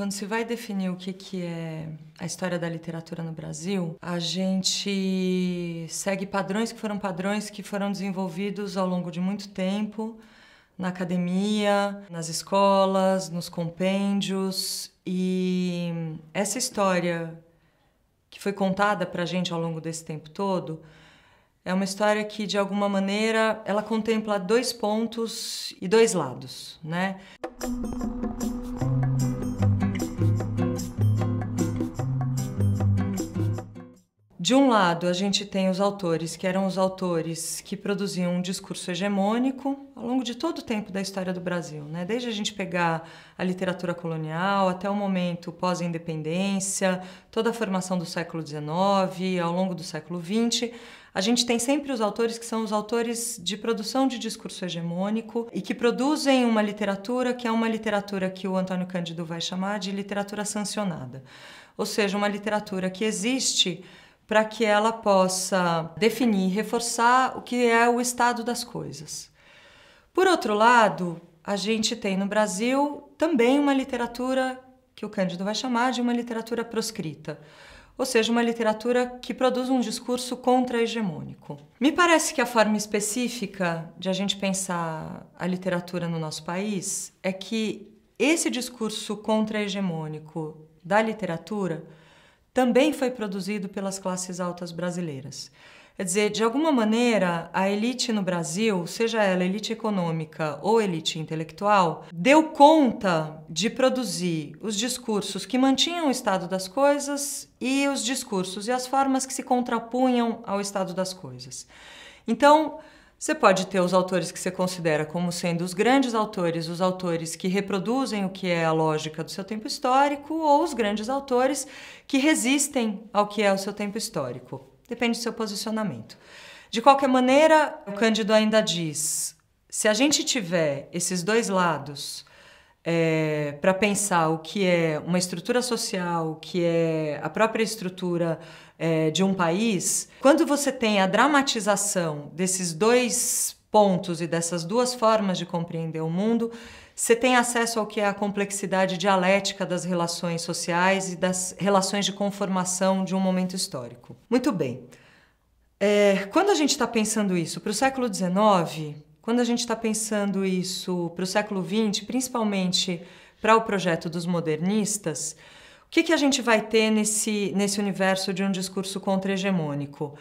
Quando se vai definir o que, que é a história da literatura no Brasil, a gente segue padrões que foram padrões que foram desenvolvidos ao longo de muito tempo na academia, nas escolas, nos compêndios. E essa história que foi contada para a gente ao longo desse tempo todo é uma história que, de alguma maneira, ela contempla dois pontos e dois lados, né? De um lado, a gente tem os autores, que eram os autores que produziam um discurso hegemônico ao longo de todo o tempo da história do Brasil, né? desde a gente pegar a literatura colonial até o momento pós-independência, toda a formação do século XIX, ao longo do século XX. A gente tem sempre os autores que são os autores de produção de discurso hegemônico e que produzem uma literatura que é uma literatura que o Antônio Cândido vai chamar de literatura sancionada, ou seja, uma literatura que existe para que ela possa definir e reforçar o que é o estado das coisas. Por outro lado, a gente tem no Brasil também uma literatura que o Cândido vai chamar de uma literatura proscrita, ou seja, uma literatura que produz um discurso contra-hegemônico. Me parece que a forma específica de a gente pensar a literatura no nosso país é que esse discurso contra-hegemônico da literatura também foi produzido pelas classes altas brasileiras. Quer dizer, de alguma maneira, a elite no Brasil, seja ela elite econômica ou elite intelectual, deu conta de produzir os discursos que mantinham o estado das coisas e os discursos e as formas que se contrapunham ao estado das coisas. Então, você pode ter os autores que você considera como sendo os grandes autores, os autores que reproduzem o que é a lógica do seu tempo histórico, ou os grandes autores que resistem ao que é o seu tempo histórico. Depende do seu posicionamento. De qualquer maneira, o Cândido ainda diz: se a gente tiver esses dois lados, é, para pensar o que é uma estrutura social, o que é a própria estrutura é, de um país, quando você tem a dramatização desses dois pontos e dessas duas formas de compreender o mundo, você tem acesso ao que é a complexidade dialética das relações sociais e das relações de conformação de um momento histórico. Muito bem. É, quando a gente está pensando isso para o século XIX, quando a gente está pensando isso para o século XX, principalmente para o projeto dos modernistas, o que, que a gente vai ter nesse, nesse universo de um discurso contra-hegemônico?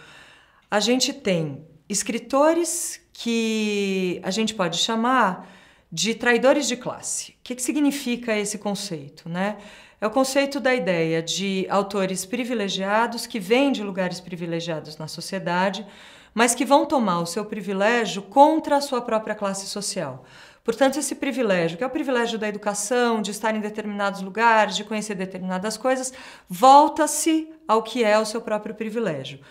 A gente tem escritores que a gente pode chamar de traidores de classe. O que, que significa esse conceito? Né? É o conceito da ideia de autores privilegiados que vêm de lugares privilegiados na sociedade, mas que vão tomar o seu privilégio contra a sua própria classe social. Portanto, esse privilégio, que é o privilégio da educação, de estar em determinados lugares, de conhecer determinadas coisas, volta-se ao que é o seu próprio privilégio.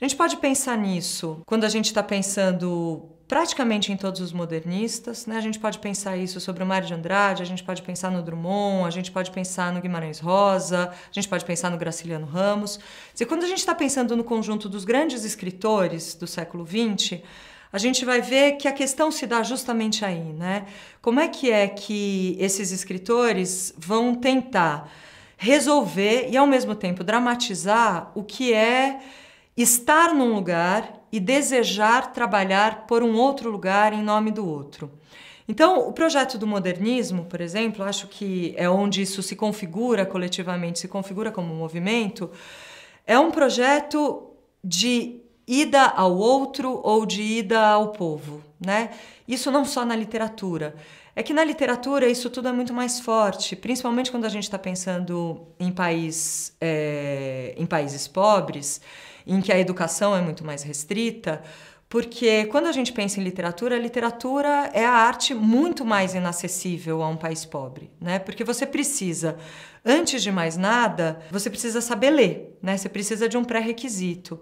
A gente pode pensar nisso quando a gente está pensando praticamente em todos os modernistas. Né? A gente pode pensar isso sobre o Mário de Andrade, a gente pode pensar no Drummond, a gente pode pensar no Guimarães Rosa, a gente pode pensar no Graciliano Ramos. E quando a gente está pensando no conjunto dos grandes escritores do século XX, a gente vai ver que a questão se dá justamente aí, né? Como é que é que esses escritores vão tentar resolver e ao mesmo tempo dramatizar o que é estar num lugar e desejar trabalhar por um outro lugar em nome do outro. Então, o projeto do modernismo, por exemplo, acho que é onde isso se configura coletivamente, se configura como um movimento, é um projeto de ida ao outro ou de ida ao povo, né? Isso não só na literatura. É que na literatura isso tudo é muito mais forte, principalmente quando a gente está pensando em, país, é, em países pobres em que a educação é muito mais restrita, porque quando a gente pensa em literatura, a literatura é a arte muito mais inacessível a um país pobre, né? Porque você precisa, antes de mais nada, você precisa saber ler, né? Você precisa de um pré-requisito.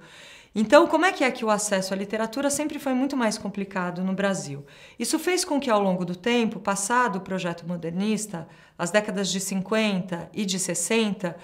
Então, como é que é que o acesso à literatura sempre foi muito mais complicado no Brasil? Isso fez com que, ao longo do tempo, passado o projeto modernista, as décadas de 50 e de 60,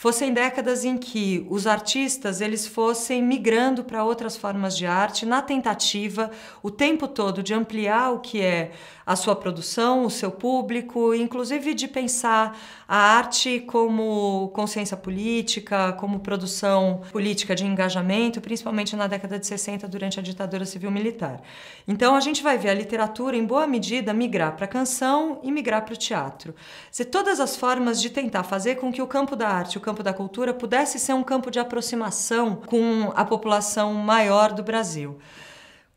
fossem décadas em que os artistas eles fossem migrando para outras formas de arte na tentativa o tempo todo de ampliar o que é a sua produção, o seu público, inclusive de pensar a arte como consciência política, como produção política de engajamento, principalmente na década de 60 durante a ditadura civil militar. Então a gente vai ver a literatura em boa medida migrar para a canção e migrar para o teatro. Se todas as formas de tentar fazer com que o campo da arte, o campo campo da cultura pudesse ser um campo de aproximação com a população maior do Brasil.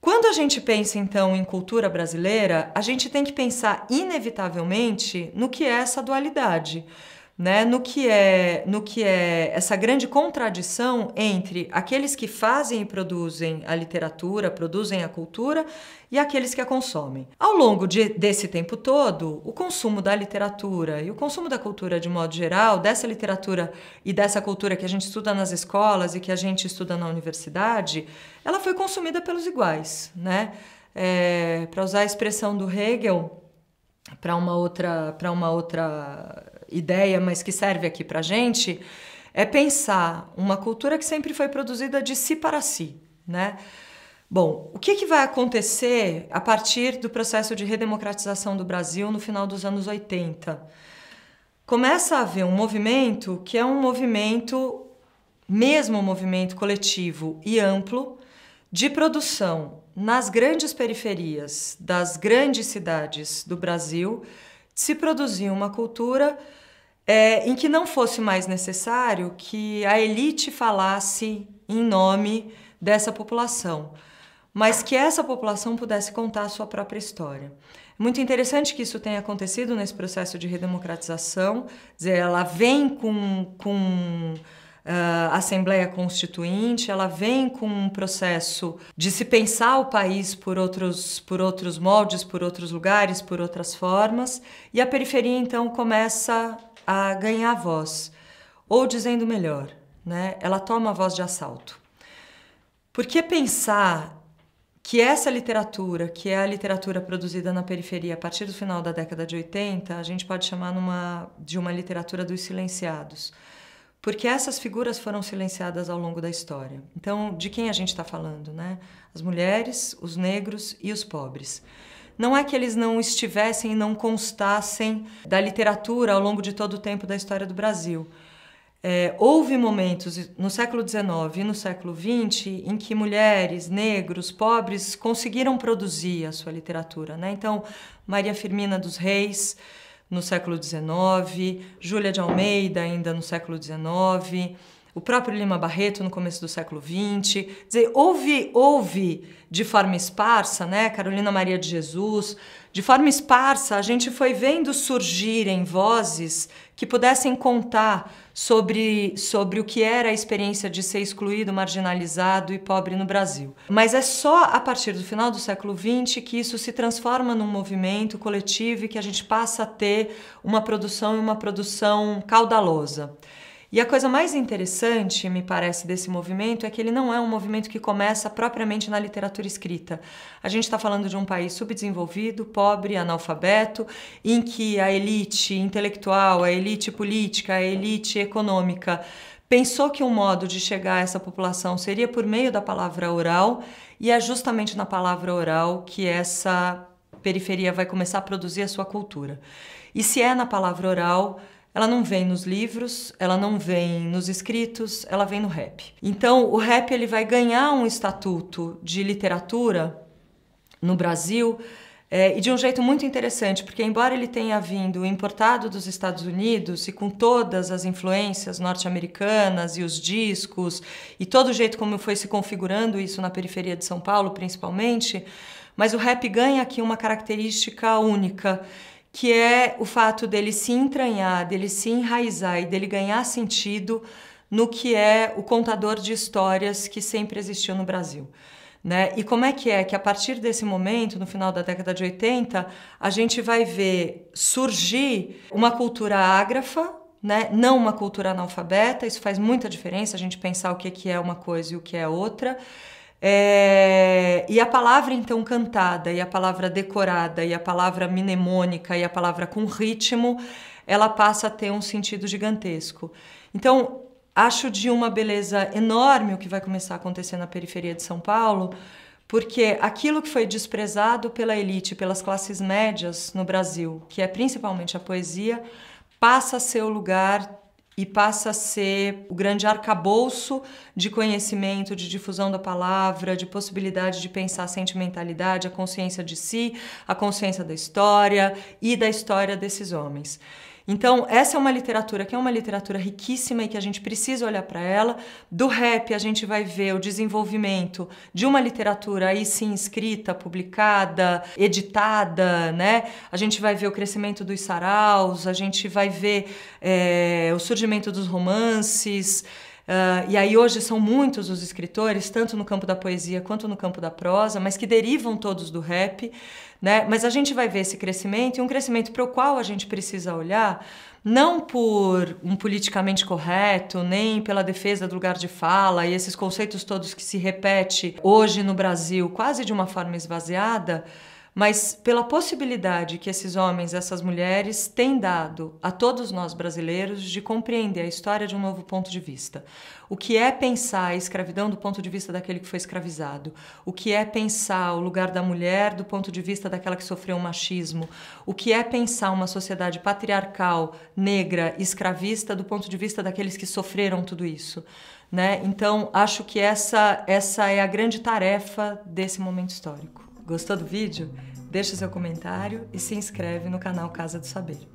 Quando a gente pensa então em cultura brasileira, a gente tem que pensar inevitavelmente no que é essa dualidade né, no que é no que é essa grande contradição entre aqueles que fazem e produzem a literatura, produzem a cultura e aqueles que a consomem. Ao longo de, desse tempo todo, o consumo da literatura e o consumo da cultura de modo geral, dessa literatura e dessa cultura que a gente estuda nas escolas e que a gente estuda na universidade, ela foi consumida pelos iguais, né? É, para usar a expressão do Hegel para uma outra para uma outra ideia, mas que serve aqui para gente, é pensar uma cultura que sempre foi produzida de si para si, né? Bom, o que, que vai acontecer a partir do processo de redemocratização do Brasil no final dos anos 80? Começa a haver um movimento que é um movimento, mesmo um movimento coletivo e amplo, de produção nas grandes periferias das grandes cidades do Brasil, se produzir uma cultura é, em que não fosse mais necessário que a elite falasse em nome dessa população, mas que essa população pudesse contar a sua própria história. Muito interessante que isso tenha acontecido nesse processo de redemocratização. Dizer, ela vem com, com uh, Assembleia Constituinte, ela vem com um processo de se pensar o país por outros, por outros moldes, por outros lugares, por outras formas, e a periferia então começa a ganhar voz, ou dizendo melhor, né, ela toma a voz de assalto. Por que pensar que essa literatura, que é a literatura produzida na periferia a partir do final da década de 80, a gente pode chamar numa, de uma literatura dos silenciados. Porque essas figuras foram silenciadas ao longo da história. Então, de quem a gente está falando? Né? As mulheres, os negros e os pobres. Não é que eles não estivessem e não constassem da literatura ao longo de todo o tempo da história do Brasil. É, houve momentos no século XIX e no século XX em que mulheres, negros, pobres conseguiram produzir a sua literatura. Né? Então, Maria Firmina dos Reis, no século XIX, Júlia de Almeida, ainda no século XIX o próprio Lima Barreto no começo do século XX. Dizer, houve, houve de forma esparsa, né, Carolina Maria de Jesus, de forma esparsa, a gente foi vendo surgirem vozes que pudessem contar sobre, sobre o que era a experiência de ser excluído, marginalizado e pobre no Brasil. Mas é só a partir do final do século XX que isso se transforma num movimento coletivo e que a gente passa a ter uma produção e uma produção caudalosa. E a coisa mais interessante, me parece, desse movimento é que ele não é um movimento que começa propriamente na literatura escrita. A gente está falando de um país subdesenvolvido, pobre, analfabeto, em que a elite intelectual, a elite política, a elite econômica pensou que um modo de chegar a essa população seria por meio da palavra oral, e é justamente na palavra oral que essa periferia vai começar a produzir a sua cultura. E se é na palavra oral, ela não vem nos livros, ela não vem nos escritos, ela vem no rap. Então, o rap ele vai ganhar um estatuto de literatura no Brasil é, e de um jeito muito interessante, porque embora ele tenha vindo importado dos Estados Unidos e com todas as influências norte-americanas e os discos e todo o jeito como foi se configurando isso na periferia de São Paulo, principalmente, mas o rap ganha aqui uma característica única que é o fato dele se entranhar, dele se enraizar e dele ganhar sentido no que é o contador de histórias que sempre existiu no Brasil. Né? E como é que é que a partir desse momento, no final da década de 80, a gente vai ver surgir uma cultura ágrafa, né? não uma cultura analfabeta, isso faz muita diferença a gente pensar o que é uma coisa e o que é outra. É... E a palavra então cantada, e a palavra decorada, e a palavra mnemônica, e a palavra com ritmo, ela passa a ter um sentido gigantesco. Então, acho de uma beleza enorme o que vai começar a acontecer na periferia de São Paulo, porque aquilo que foi desprezado pela elite, pelas classes médias no Brasil, que é principalmente a poesia, passa a ser o lugar e passa a ser o grande arcabouço de conhecimento, de difusão da palavra, de possibilidade de pensar a sentimentalidade, a consciência de si, a consciência da história e da história desses homens. Então, essa é uma literatura que é uma literatura riquíssima e que a gente precisa olhar para ela. Do rap, a gente vai ver o desenvolvimento de uma literatura aí sim escrita, publicada, editada, né? A gente vai ver o crescimento dos saraus, a gente vai ver é, o surgimento dos romances. Uh, e aí hoje são muitos os escritores, tanto no campo da poesia quanto no campo da prosa, mas que derivam todos do rap, né? Mas a gente vai ver esse crescimento e um crescimento para o qual a gente precisa olhar não por um politicamente correto, nem pela defesa do lugar de fala e esses conceitos todos que se repete hoje no Brasil, quase de uma forma esvaziada, mas pela possibilidade que esses homens, essas mulheres têm dado a todos nós brasileiros de compreender a história de um novo ponto de vista. O que é pensar a escravidão do ponto de vista daquele que foi escravizado? O que é pensar o lugar da mulher do ponto de vista daquela que sofreu um machismo? O que é pensar uma sociedade patriarcal, negra, escravista do ponto de vista daqueles que sofreram tudo isso? Né? Então, acho que essa, essa é a grande tarefa desse momento histórico. Gostou do vídeo? Deixe seu comentário e se inscreve no canal Casa do Saber.